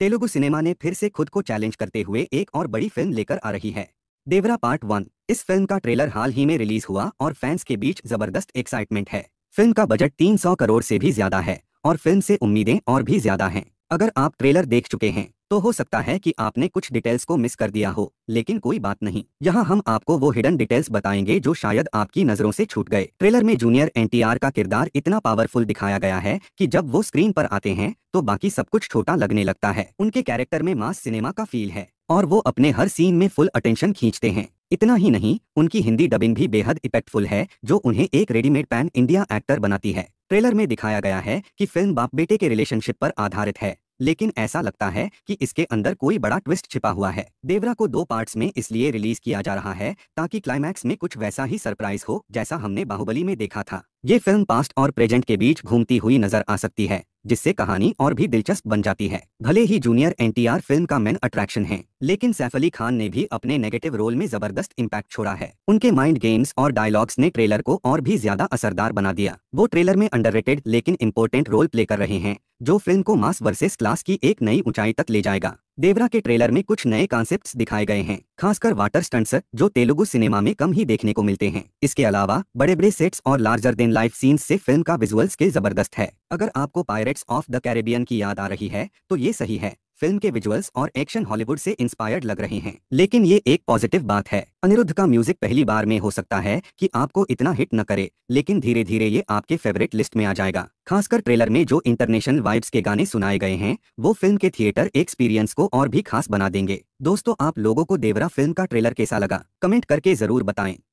Telugu cinema ने फिर से खुद को चैलेंज करते हुए एक और बड़ी फिल्म लेकर आ रही है देवरा पार्ट वन इस फिल्म का ट्रेलर हाल ही में रिलीज हुआ और फैंस के बीच जबरदस्त एक्साइटमेंट है फिल्म का बजट 300 करोड़ से भी ज्यादा है और फिल्म से उम्मीदें और भी ज्यादा हैं अगर आप ट्रेलर देख चुके हैं तो हो सकता है कि आपने कुछ डिटेल्स को मिस कर दिया हो लेकिन कोई बात नहीं यहाँ हम आपको वो हिडन डिटेल्स बताएंगे जो शायद आपकी नजरों से छूट गए ट्रेलर में जूनियर एनटीआर का किरदार इतना पावरफुल दिखाया गया है कि जब वो स्क्रीन पर आते हैं तो बाकी सब कुछ छोटा लगने लगता है उनके कैरेक्टर में मास सिनेमा का फील है और वो अपने हर सीन में फुल अटेंशन खींचते हैं इतना ही नहीं उनकी हिंदी डबिंग भी बेहद इफेक्टफुल है जो उन्हें एक रेडीमेड पैन इंडिया एक्टर बनाती है ट्रेलर में दिखाया गया है कि फिल्म बाप बेटे के रिलेशनशिप पर आधारित है लेकिन ऐसा लगता है कि इसके अंदर कोई बड़ा ट्विस्ट छिपा हुआ है देवरा को दो पार्ट्स में इसलिए रिलीज किया जा रहा है ताकि क्लाइमैक्स में कुछ वैसा ही सरप्राइज हो जैसा हमने बाहुबली में देखा था ये फिल्म पास्ट और प्रेजेंट के बीच घूमती हुई नजर आ सकती है जिससे कहानी और भी दिलचस्प बन जाती है भले ही जूनियर एनटीआर फिल्म का मेन अट्रैक्शन है लेकिन सैफ अली खान ने भी अपने नेगेटिव रोल में जबरदस्त इम्पैक्ट छोड़ा है उनके माइंड गेम्स और डायलॉग्स ने ट्रेलर को और भी ज्यादा असरदार बना दिया वो ट्रेलर में अंडर लेकिन इम्पोर्टेंट रोल प्ले कर रहे हैं जो फिल्म को मास वर्सेस क्लास की एक नई ऊंचाई तक ले जाएगा देवरा के ट्रेलर में कुछ नए कॉन्सेप्ट्स दिखाए गए हैं खासकर वाटर स्टंट्स जो तेलुगु सिनेमा में कम ही देखने को मिलते हैं इसके अलावा बड़े बड़े सेट्स और लार्जर देन लाइफ सीन्स से फिल्म का विजुअल्स के जबरदस्त है अगर आपको पायरेट्स ऑफ द कैरेबियन की याद आ रही है तो ये सही है फिल्म के विजुअल्स और एक्शन हॉलीवुड से इंस्पायर्ड लग रहे हैं लेकिन ये एक पॉजिटिव बात है अनिरुद्ध का म्यूजिक पहली बार में हो सकता है कि आपको इतना हिट न करे लेकिन धीरे धीरे ये आपके फेवरेट लिस्ट में आ जाएगा खासकर ट्रेलर में जो इंटरनेशनल वाइब्स के गाने सुनाए गए हैं वो फिल्म के थिएटर एक्सपीरियंस को और भी खास बना देंगे दोस्तों आप लोगों को देवरा फिल्म का ट्रेलर कैसा लगा कमेंट करके जरूर बताएं